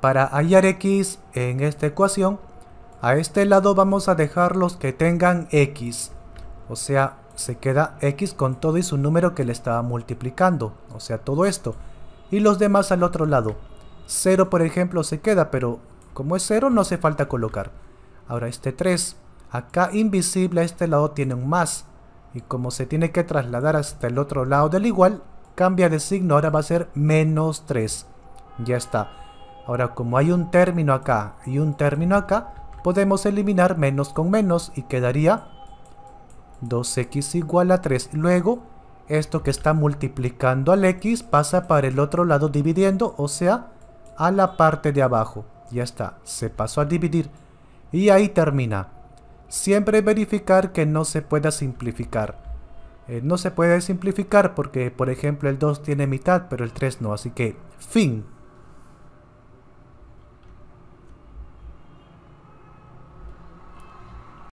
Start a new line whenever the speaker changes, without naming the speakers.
Para hallar x en esta ecuación, a este lado vamos a dejar los que tengan x. O sea, se queda x con todo y su número que le estaba multiplicando. O sea, todo esto. Y los demás al otro lado. 0 por ejemplo se queda, pero como es 0 no hace falta colocar. Ahora este 3. Acá invisible a este lado tiene un más. Y como se tiene que trasladar hasta el otro lado del igual, cambia de signo. Ahora va a ser menos 3. Ya está. Ahora, como hay un término acá y un término acá, podemos eliminar menos con menos y quedaría 2x igual a 3. Luego, esto que está multiplicando al x pasa para el otro lado dividiendo, o sea, a la parte de abajo. Ya está, se pasó a dividir. Y ahí termina. Siempre verificar que no se pueda simplificar. Eh, no se puede simplificar porque, por ejemplo, el 2 tiene mitad, pero el 3 no. Así que, fin.